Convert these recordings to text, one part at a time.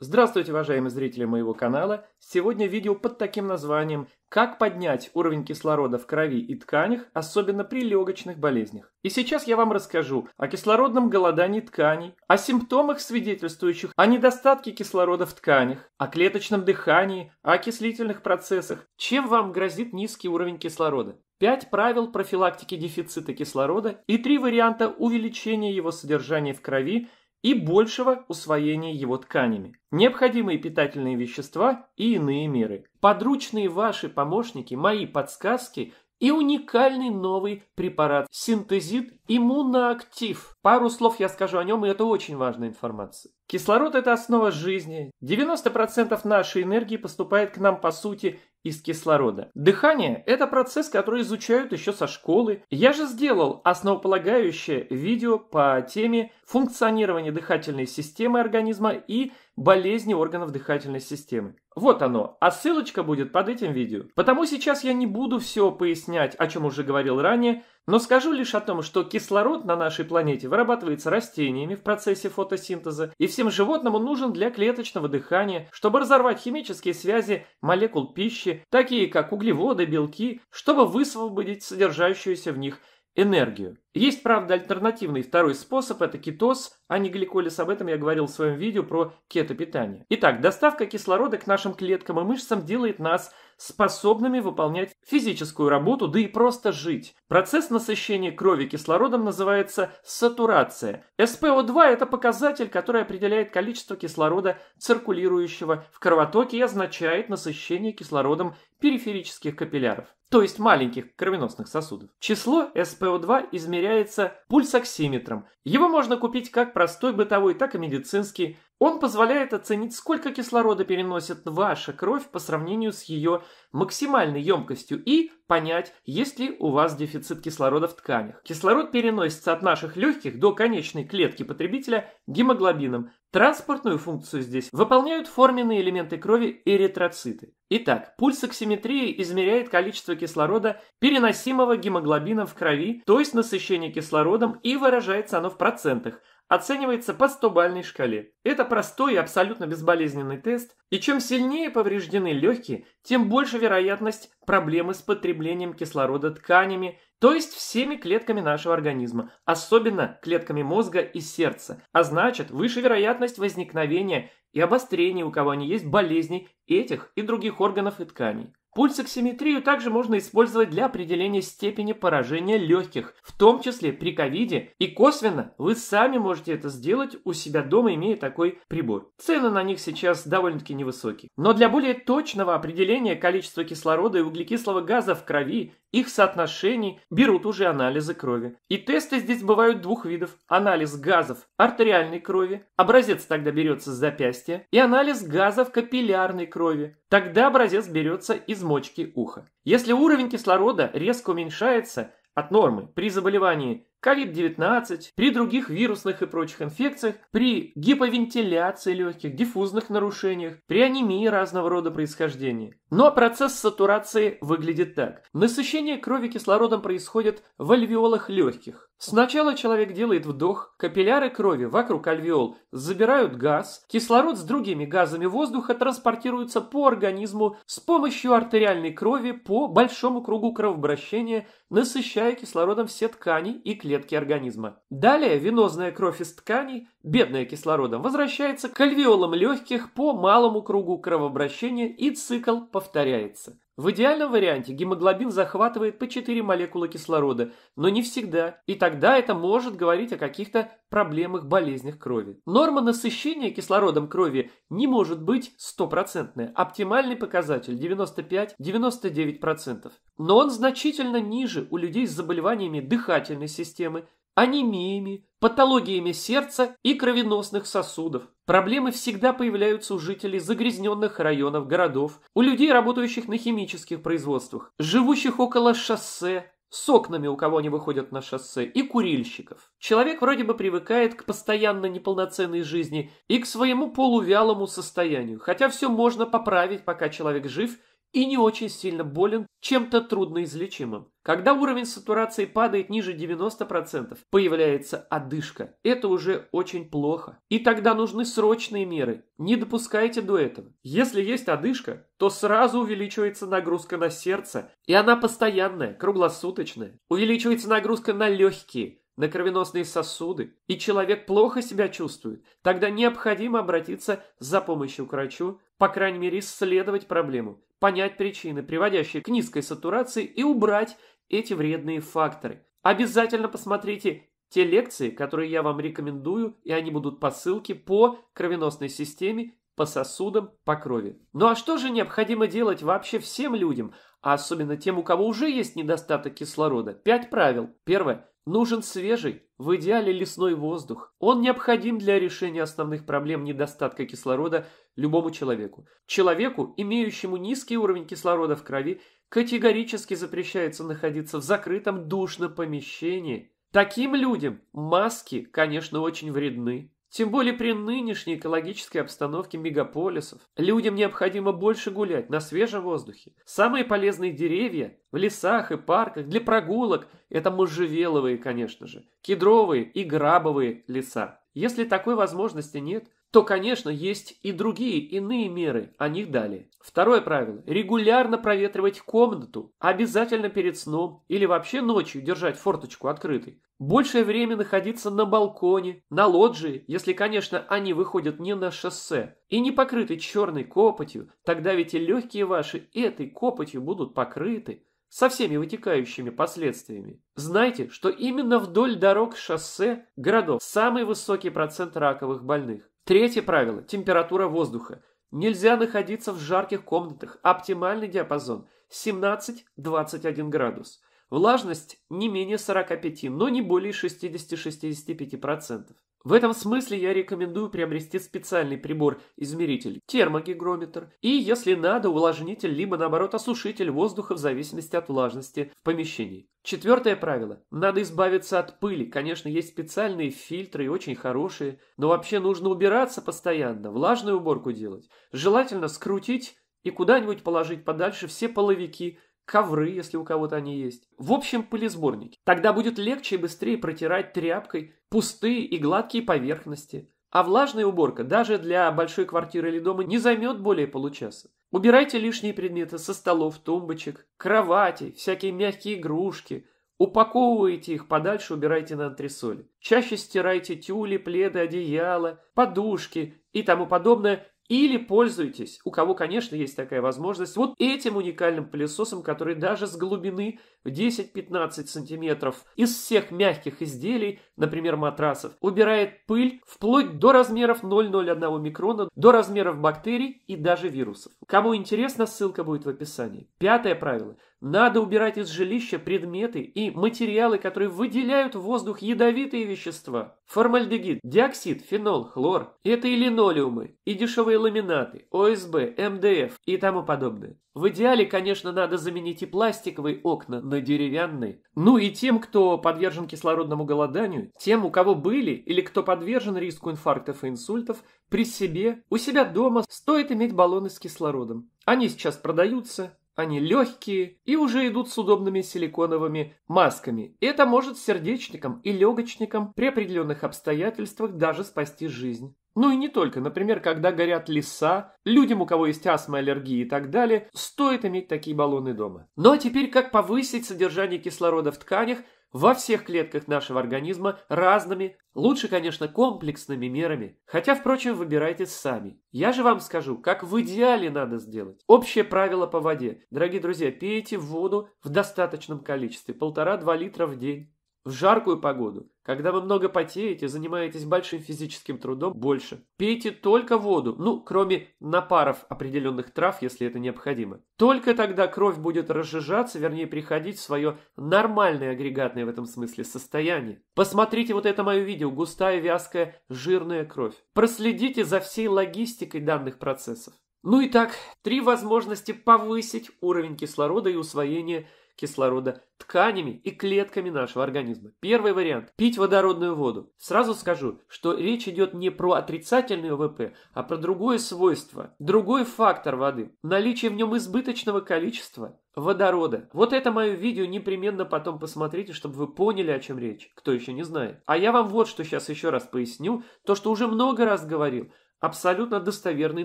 Здравствуйте, уважаемые зрители моего канала! Сегодня видео под таким названием «Как поднять уровень кислорода в крови и тканях, особенно при легочных болезнях». И сейчас я вам расскажу о кислородном голодании тканей, о симптомах, свидетельствующих о недостатке кислорода в тканях, о клеточном дыхании, о окислительных процессах, чем вам грозит низкий уровень кислорода. 5 правил профилактики дефицита кислорода и три варианта увеличения его содержания в крови – и большего усвоения его тканями, необходимые питательные вещества и иные меры. Подручные ваши помощники, мои подсказки и уникальный новый препарат синтезит Иммуноактив. Пару слов я скажу о нем, и это очень важная информация. Кислород – это основа жизни. 90% нашей энергии поступает к нам, по сути, из кислорода. Дыхание – это процесс, который изучают еще со школы. Я же сделал основополагающее видео по теме функционирования дыхательной системы организма и болезни органов дыхательной системы. Вот оно, а ссылочка будет под этим видео. Потому сейчас я не буду все пояснять, о чем уже говорил ранее, но скажу лишь о том, что кислород на нашей планете вырабатывается растениями в процессе фотосинтеза, и всем животным он нужен для клеточного дыхания, чтобы разорвать химические связи молекул пищи, такие как углеводы, белки, чтобы высвободить содержащуюся в них – энергию. Есть, правда, альтернативный второй способ – это кетоз, а не гликолиз. Об этом я говорил в своем видео про кетопитание. Итак, доставка кислорода к нашим клеткам и мышцам делает нас способными выполнять физическую работу, да и просто жить. Процесс насыщения крови кислородом называется сатурация. СПО2 – это показатель, который определяет количество кислорода, циркулирующего в кровотоке и означает насыщение кислородом периферических капилляров то есть маленьких кровеносных сосудов. Число СПО2 измеряется пульсоксиметром. Его можно купить как простой бытовой, так и медицинский. Он позволяет оценить, сколько кислорода переносит ваша кровь по сравнению с ее максимальной емкостью и понять, есть ли у вас дефицит кислорода в тканях. Кислород переносится от наших легких до конечной клетки потребителя гемоглобином, Транспортную функцию здесь выполняют форменные элементы крови эритроциты. Итак, пульсоксиметрия измеряет количество кислорода, переносимого гемоглобином в крови, то есть насыщение кислородом, и выражается оно в процентах, оценивается по 100-бальной шкале. Это простой и абсолютно безболезненный тест, и чем сильнее повреждены легкие, тем больше вероятность проблемы с потреблением кислорода тканями, то есть всеми клетками нашего организма, особенно клетками мозга и сердца, а значит выше вероятность возникновения и обострения у кого они есть болезней этих и других органов и тканей. Пульсоксиметрию также можно использовать для определения степени поражения легких, в том числе при ковиде, и косвенно вы сами можете это сделать у себя дома, имея такой прибор. Цены на них сейчас довольно-таки невысокие. Но для более точного определения количества кислорода и углекислого газа в крови их соотношений берут уже анализы крови. И тесты здесь бывают двух видов. Анализ газов артериальной крови, образец тогда берется с запястья, и анализ газов капиллярной крови, тогда образец берется из мочки уха. Если уровень кислорода резко уменьшается от нормы при заболевании COVID-19, при других вирусных и прочих инфекциях, при гиповентиляции легких, диффузных нарушениях, при анемии разного рода происхождения. Но процесс сатурации выглядит так. Насыщение крови кислородом происходит в альвеолах легких. Сначала человек делает вдох, капилляры крови вокруг альвеол забирают газ, кислород с другими газами воздуха транспортируется по организму с помощью артериальной крови по большому кругу кровообращения, насыщая кислородом все ткани и клетки клетки организма. Далее венозная кровь из тканей, бедная кислородом, возвращается к альвеолам легких по малому кругу кровообращения и цикл повторяется. В идеальном варианте гемоглобин захватывает по 4 молекулы кислорода, но не всегда, и тогда это может говорить о каких-то проблемах болезнях крови. Норма насыщения кислородом крови не может быть стопроцентная, оптимальный показатель 95-99%, но он значительно ниже у людей с заболеваниями дыхательной системы, анемиями, патологиями сердца и кровеносных сосудов. Проблемы всегда появляются у жителей загрязненных районов городов, у людей, работающих на химических производствах, живущих около шоссе, с окнами у кого они выходят на шоссе, и курильщиков. Человек вроде бы привыкает к постоянно неполноценной жизни и к своему полувялому состоянию, хотя все можно поправить, пока человек жив – и не очень сильно болен чем-то трудноизлечимым. Когда уровень сатурации падает ниже 90%, появляется одышка. Это уже очень плохо. И тогда нужны срочные меры. Не допускайте до этого. Если есть одышка, то сразу увеличивается нагрузка на сердце, и она постоянная, круглосуточная. Увеличивается нагрузка на легкие, на кровеносные сосуды, и человек плохо себя чувствует, тогда необходимо обратиться за помощью к врачу, по крайней мере исследовать проблему, понять причины, приводящие к низкой сатурации и убрать эти вредные факторы. Обязательно посмотрите те лекции, которые я вам рекомендую, и они будут по ссылке по кровеносной системе, по сосудам, по крови. Ну а что же необходимо делать вообще всем людям, а особенно тем, у кого уже есть недостаток кислорода? Пять правил. Первое. Нужен свежий, в идеале лесной воздух. Он необходим для решения основных проблем недостатка кислорода любому человеку. Человеку, имеющему низкий уровень кислорода в крови, категорически запрещается находиться в закрытом душном помещении. Таким людям маски, конечно, очень вредны. Тем более при нынешней экологической обстановке мегаполисов. Людям необходимо больше гулять на свежем воздухе. Самые полезные деревья в лесах и парках для прогулок – это можжевеловые, конечно же, кедровые и грабовые леса. Если такой возможности нет, то, конечно, есть и другие, иные меры, о них далее. Второе правило. Регулярно проветривать комнату, обязательно перед сном или вообще ночью держать форточку открытой. Большее время находиться на балконе, на лоджии, если, конечно, они выходят не на шоссе, и не покрыты черной копотью, тогда ведь и легкие ваши этой копотью будут покрыты со всеми вытекающими последствиями. Знайте, что именно вдоль дорог шоссе городов самый высокий процент раковых больных. Третье правило – температура воздуха. Нельзя находиться в жарких комнатах. Оптимальный диапазон – 17-21 градус. Влажность не менее 45, но не более 60-65%. В этом смысле я рекомендую приобрести специальный прибор-измеритель – термогигрометр, и, если надо, увлажнитель, либо, наоборот, осушитель воздуха в зависимости от влажности в помещении. Четвертое правило. Надо избавиться от пыли. Конечно, есть специальные фильтры и очень хорошие, но вообще нужно убираться постоянно, влажную уборку делать. Желательно скрутить и куда-нибудь положить подальше все половики – ковры, если у кого-то они есть. В общем, пылесборники. Тогда будет легче и быстрее протирать тряпкой пустые и гладкие поверхности. А влажная уборка даже для большой квартиры или дома не займет более получаса. Убирайте лишние предметы со столов, тумбочек, кровати, всякие мягкие игрушки. Упаковывайте их подальше, убирайте на антресоли. Чаще стирайте тюли, пледы, одеяла, подушки и тому подобное или пользуйтесь, у кого, конечно, есть такая возможность, вот этим уникальным пылесосом, который даже с глубины в 10-15 сантиметров из всех мягких изделий, например, матрасов, убирает пыль вплоть до размеров 0,01 микрона, до размеров бактерий и даже вирусов. Кому интересно, ссылка будет в описании. Пятое правило – надо убирать из жилища предметы и материалы, которые выделяют в воздух ядовитые вещества. Формальдегид, диоксид, фенол, хлор. Это и линолеумы, и дешевые ламинаты, ОСБ, МДФ и тому подобное. В идеале, конечно, надо заменить и пластиковые окна на деревянные. Ну и тем, кто подвержен кислородному голоданию, тем, у кого были или кто подвержен риску инфарктов и инсультов, при себе, у себя дома стоит иметь баллоны с кислородом. Они сейчас продаются, они легкие и уже идут с удобными силиконовыми масками. Это может сердечникам и легочникам при определенных обстоятельствах даже спасти жизнь. Ну и не только. Например, когда горят леса, людям, у кого есть астма, аллергии и так далее, стоит иметь такие баллоны дома. Ну а теперь, как повысить содержание кислорода в тканях во всех клетках нашего организма разными, лучше, конечно, комплексными мерами. Хотя, впрочем, выбирайте сами. Я же вам скажу, как в идеале надо сделать. Общее правило по воде. Дорогие друзья, пейте воду в достаточном количестве, полтора-два литра в день. В жаркую погоду, когда вы много потеете, занимаетесь большим физическим трудом, больше. Пейте только воду, ну, кроме напаров определенных трав, если это необходимо. Только тогда кровь будет разжижаться, вернее, приходить в свое нормальное агрегатное в этом смысле состояние. Посмотрите вот это мое видео «Густая, вязкая, жирная кровь». Проследите за всей логистикой данных процессов. Ну и так, три возможности повысить уровень кислорода и усвоения. кислорода кислорода тканями и клетками нашего организма. Первый вариант – пить водородную воду. Сразу скажу, что речь идет не про отрицательный ВП, а про другое свойство, другой фактор воды – наличие в нем избыточного количества водорода. Вот это мое видео непременно потом посмотрите, чтобы вы поняли, о чем речь, кто еще не знает. А я вам вот что сейчас еще раз поясню, то, что уже много раз говорил – абсолютно достоверный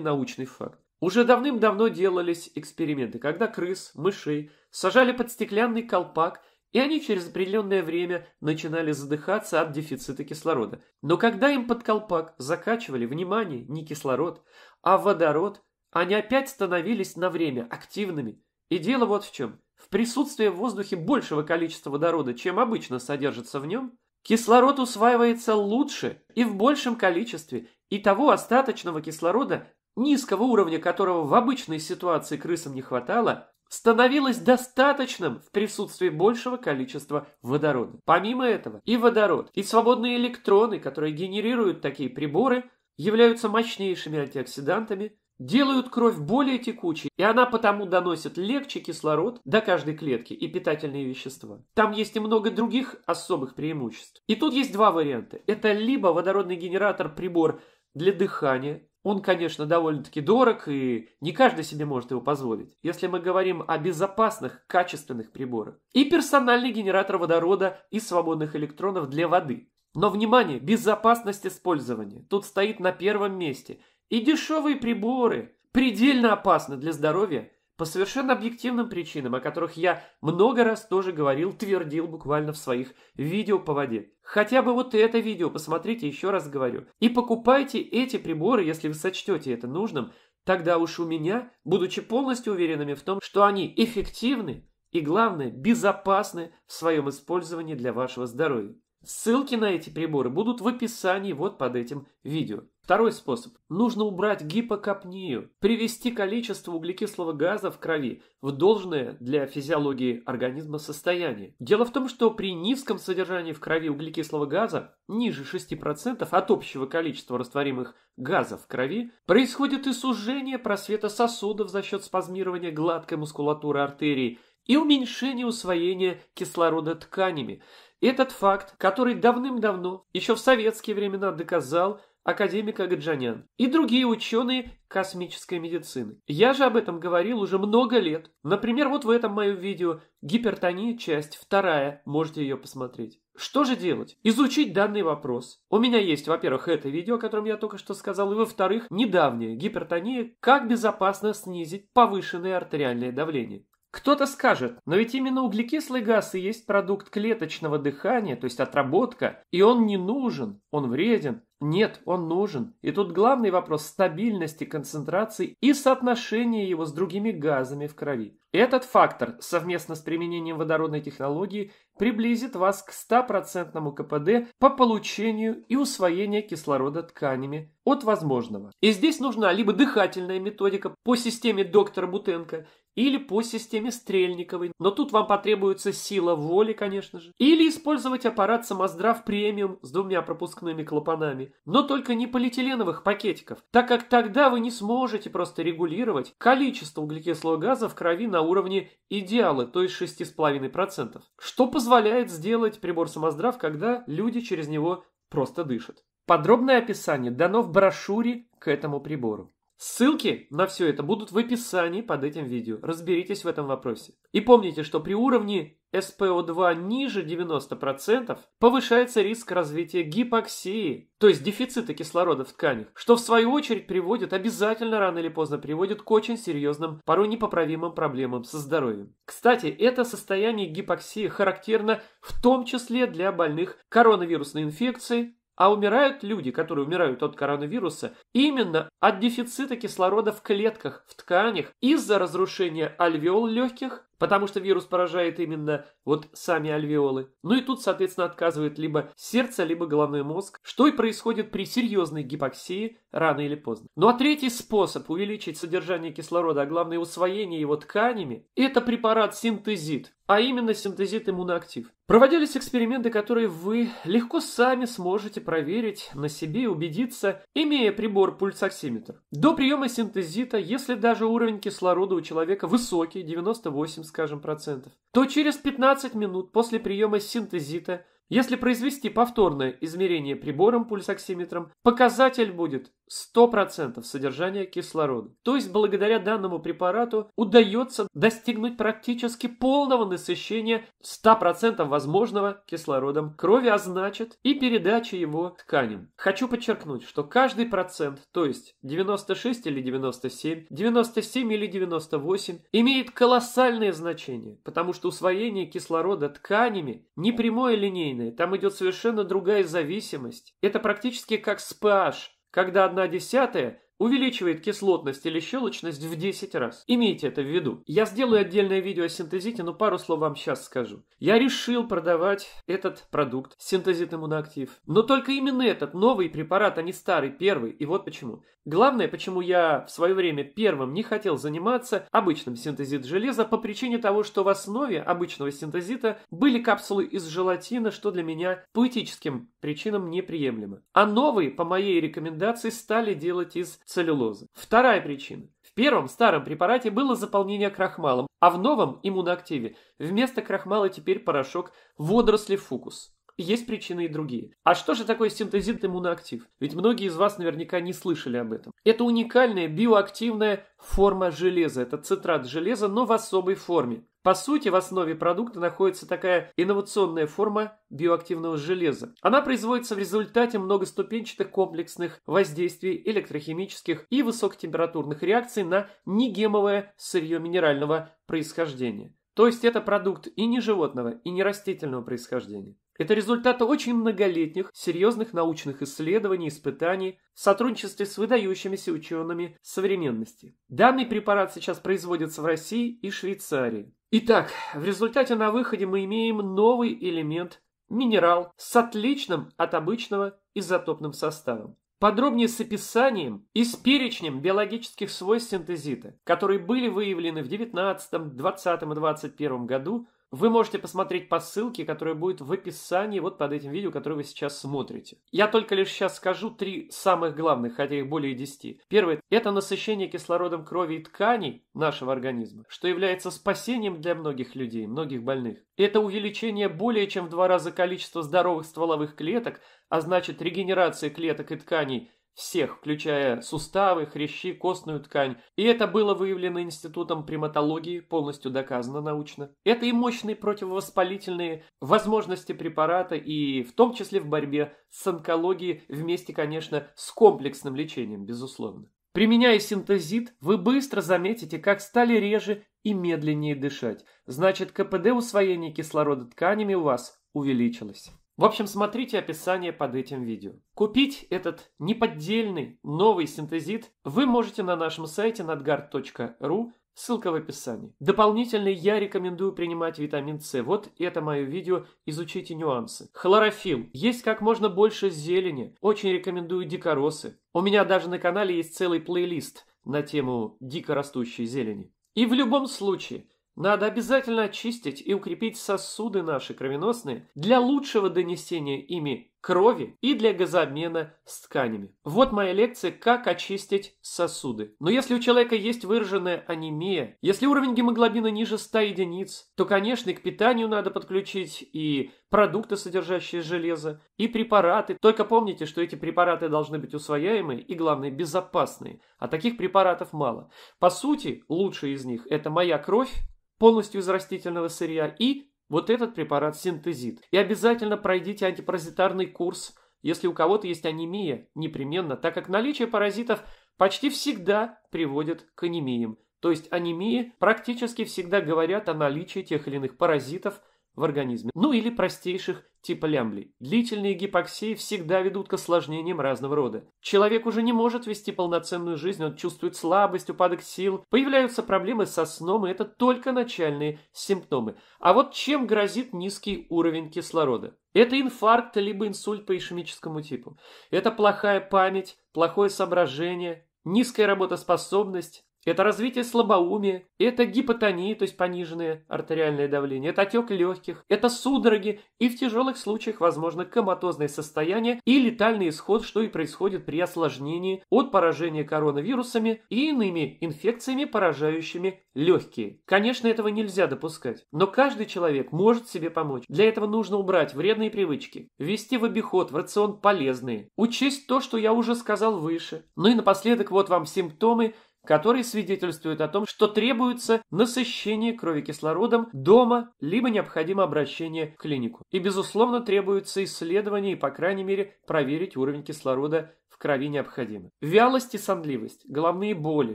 научный факт. Уже давным-давно делались эксперименты, когда крыс, мышей сажали под стеклянный колпак, и они через определенное время начинали задыхаться от дефицита кислорода. Но когда им под колпак закачивали, внимание, не кислород, а водород, они опять становились на время активными. И дело вот в чем. В присутствии в воздухе большего количества водорода, чем обычно содержится в нем, Кислород усваивается лучше и в большем количестве, и того остаточного кислорода низкого уровня которого в обычной ситуации крысам не хватало, становилось достаточным в присутствии большего количества водорода. Помимо этого, и водород, и свободные электроны, которые генерируют такие приборы, являются мощнейшими антиоксидантами, делают кровь более текучей, и она потому доносит легче кислород до каждой клетки и питательные вещества. Там есть и много других особых преимуществ. И тут есть два варианта. Это либо водородный генератор-прибор для дыхания, он, конечно, довольно-таки дорог, и не каждый себе может его позволить, если мы говорим о безопасных, качественных приборах. И персональный генератор водорода и свободных электронов для воды. Но, внимание, безопасность использования. Тут стоит на первом месте. И дешевые приборы предельно опасны для здоровья по совершенно объективным причинам, о которых я много раз тоже говорил, твердил буквально в своих видео по воде. Хотя бы вот это видео посмотрите, еще раз говорю. И покупайте эти приборы, если вы сочтете это нужным, тогда уж у меня, будучи полностью уверенными в том, что они эффективны и, главное, безопасны в своем использовании для вашего здоровья. Ссылки на эти приборы будут в описании вот под этим видео. Второй способ. Нужно убрать гипокапнию, привести количество углекислого газа в крови в должное для физиологии организма состояние. Дело в том, что при низком содержании в крови углекислого газа, ниже 6% от общего количества растворимых газов в крови, происходит и сужение просвета сосудов за счет спазмирования гладкой мускулатуры артерий и уменьшение усвоения кислорода тканями. Этот факт, который давным-давно, еще в советские времена доказал, академик Агаджанян и другие ученые космической медицины. Я же об этом говорил уже много лет. Например, вот в этом моем видео «Гипертония. Часть вторая. Можете ее посмотреть. Что же делать? Изучить данный вопрос. У меня есть, во-первых, это видео, о котором я только что сказал, и, во-вторых, недавнее «Гипертония. Как безопасно снизить повышенное артериальное давление». Кто-то скажет, но ведь именно углекислый газ и есть продукт клеточного дыхания, то есть отработка, и он не нужен, он вреден. Нет, он нужен. И тут главный вопрос стабильности концентрации и соотношения его с другими газами в крови. Этот фактор совместно с применением водородной технологии приблизит вас к 100% КПД по получению и усвоению кислорода тканями от возможного. И здесь нужна либо дыхательная методика по системе доктора Бутенко, или по системе Стрельниковой, но тут вам потребуется сила воли, конечно же, или использовать аппарат самоздрав премиум с двумя пропускными клапанами, но только не полиэтиленовых пакетиков, так как тогда вы не сможете просто регулировать количество углекислого газа в крови на уровне идеала, то есть 6,5%, что позволяет сделать прибор самоздрав, когда люди через него просто дышат. Подробное описание дано в брошюре к этому прибору. Ссылки на все это будут в описании под этим видео. Разберитесь в этом вопросе. И помните, что при уровне СПО2 ниже 90% повышается риск развития гипоксии, то есть дефицита кислорода в тканях, что в свою очередь приводит, обязательно рано или поздно приводит к очень серьезным, порой непоправимым проблемам со здоровьем. Кстати, это состояние гипоксии характерно в том числе для больных коронавирусной инфекцией, а умирают люди, которые умирают от коронавируса, именно от дефицита кислорода в клетках, в тканях, из-за разрушения альвеол легких потому что вирус поражает именно вот сами альвеолы. Ну и тут, соответственно, отказывает либо сердце, либо головной мозг, что и происходит при серьезной гипоксии рано или поздно. Ну а третий способ увеличить содержание кислорода, а главное усвоение его тканями, это препарат синтезит, а именно синтезит иммуноактив. Проводились эксперименты, которые вы легко сами сможете проверить на себе и убедиться, имея прибор пульсоксиметр. До приема синтезита, если даже уровень кислорода у человека высокий, 98 скажем, процентов, то через 15 минут после приема синтезита, если произвести повторное измерение прибором пульсоксиметром, показатель будет 100% содержания кислорода. То есть благодаря данному препарату удается достигнуть практически полного насыщения 100% возможного кислородом крови, а значит и передачи его тканям. Хочу подчеркнуть, что каждый процент, то есть 96 или 97, 97 или 98, имеет колоссальное значение, потому что усвоение кислорода тканями не прямое линейное, там идет совершенно другая зависимость. Это практически как с pH, когда одна десятая увеличивает кислотность или щелочность в 10 раз. Имейте это в виду. Я сделаю отдельное видео о синтезите, но пару слов вам сейчас скажу. Я решил продавать этот продукт, синтезит иммуноактив. Но только именно этот новый препарат, а не старый, первый. И вот почему. Главное, почему я в свое время первым не хотел заниматься обычным синтезит железа по причине того, что в основе обычного синтезита были капсулы из желатина, что для меня по этическим причинам неприемлемо. А новые, по моей рекомендации, стали делать из целлюлозы. Вторая причина. В первом старом препарате было заполнение крахмалом, а в новом иммуноактиве вместо крахмала теперь порошок водоросли фукус. Есть причины и другие. А что же такое синтезит иммуноактив? Ведь многие из вас наверняка не слышали об этом. Это уникальная биоактивная форма железа. Это цитрат железа, но в особой форме. По сути, в основе продукта находится такая инновационная форма биоактивного железа. Она производится в результате многоступенчатых комплексных воздействий электрохимических и высокотемпературных реакций на негемовое сырье минерального происхождения. То есть это продукт и не животного, и не растительного происхождения. Это результаты очень многолетних, серьезных научных исследований, испытаний в сотрудничестве с выдающимися учеными современности. Данный препарат сейчас производится в России и Швейцарии. Итак, в результате на выходе мы имеем новый элемент – минерал с отличным от обычного изотопным составом. Подробнее с описанием и с перечнем биологических свойств синтезита, которые были выявлены в 19, 20 и 21 году – вы можете посмотреть по ссылке, которая будет в описании вот под этим видео, которое вы сейчас смотрите. Я только лишь сейчас скажу три самых главных, хотя их более десяти. Первое – это насыщение кислородом крови и тканей нашего организма, что является спасением для многих людей, многих больных. Это увеличение более чем в два раза количества здоровых стволовых клеток, а значит регенерация клеток и тканей – всех, включая суставы, хрящи, костную ткань. И это было выявлено Институтом приматологии, полностью доказано научно. Это и мощные противовоспалительные возможности препарата, и в том числе в борьбе с онкологией, вместе, конечно, с комплексным лечением, безусловно. Применяя синтезит, вы быстро заметите, как стали реже и медленнее дышать. Значит, КПД усвоения кислорода тканями у вас увеличилось. В общем, смотрите описание под этим видео. Купить этот неподдельный новый синтезит вы можете на нашем сайте nadgard.ru, ссылка в описании. Дополнительно я рекомендую принимать витамин С. Вот это мое видео, изучите нюансы. Хлорофилл. Есть как можно больше зелени. Очень рекомендую дикоросы. У меня даже на канале есть целый плейлист на тему дикорастущей зелени. И в любом случае – надо обязательно очистить и укрепить сосуды наши кровеносные для лучшего донесения ими крови и для газообмена с тканями. Вот моя лекция «Как очистить сосуды». Но если у человека есть выраженная анемия, если уровень гемоглобина ниже 100 единиц, то, конечно, и к питанию надо подключить и продукты, содержащие железо, и препараты. Только помните, что эти препараты должны быть усвояемые и, главное, безопасные. А таких препаратов мало. По сути, лучшие из них – это моя кровь, полностью из растительного сырья и вот этот препарат синтезит. И обязательно пройдите антипаразитарный курс. Если у кого-то есть анемия, непременно, так как наличие паразитов почти всегда приводит к анемиям. То есть анемии практически всегда говорят о наличии тех или иных паразитов в организме. Ну или простейших типа лямблей. Длительные гипоксии всегда ведут к осложнениям разного рода. Человек уже не может вести полноценную жизнь, он чувствует слабость, упадок сил, появляются проблемы со сном, и это только начальные симптомы. А вот чем грозит низкий уровень кислорода? Это инфаркт либо инсульт по ишемическому типу. Это плохая память, плохое соображение, низкая работоспособность, это развитие слабоумия, это гипотония, то есть пониженное артериальное давление, это отек легких, это судороги и в тяжелых случаях возможно коматозное состояние и летальный исход, что и происходит при осложнении от поражения коронавирусами и иными инфекциями, поражающими легкие. Конечно, этого нельзя допускать, но каждый человек может себе помочь. Для этого нужно убрать вредные привычки, ввести в обиход в рацион полезные, учесть то, что я уже сказал выше. Ну и напоследок вот вам симптомы – которые свидетельствуют о том, что требуется насыщение крови кислородом дома, либо необходимо обращение к клинику. И, безусловно, требуется исследование и, по крайней мере, проверить уровень кислорода в крови необходимо. Вялость и сонливость, головные боли,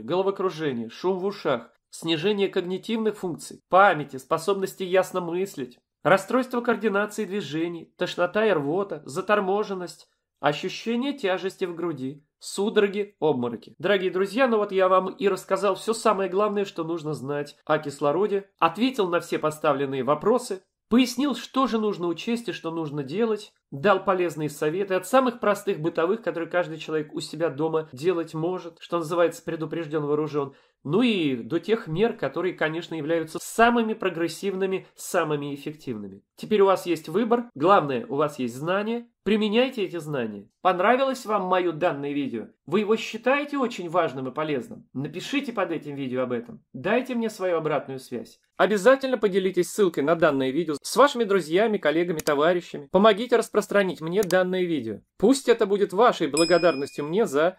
головокружение, шум в ушах, снижение когнитивных функций, памяти, способности ясно мыслить, расстройство координации движений, тошнота и рвота, заторможенность, Ощущение тяжести в груди, судороги, обмороки. Дорогие друзья, ну вот я вам и рассказал все самое главное, что нужно знать о кислороде, ответил на все поставленные вопросы, пояснил, что же нужно учесть и что нужно делать, дал полезные советы от самых простых бытовых, которые каждый человек у себя дома делать может, что называется предупрежден вооружен, ну и до тех мер, которые, конечно, являются самыми прогрессивными, самыми эффективными. Теперь у вас есть выбор, главное, у вас есть знания, применяйте эти знания. Понравилось вам мое данное видео? Вы его считаете очень важным и полезным? Напишите под этим видео об этом. Дайте мне свою обратную связь. Обязательно поделитесь ссылкой на данное видео с вашими друзьями, коллегами, товарищами. Помогите распространить мне данное видео. Пусть это будет вашей благодарностью мне за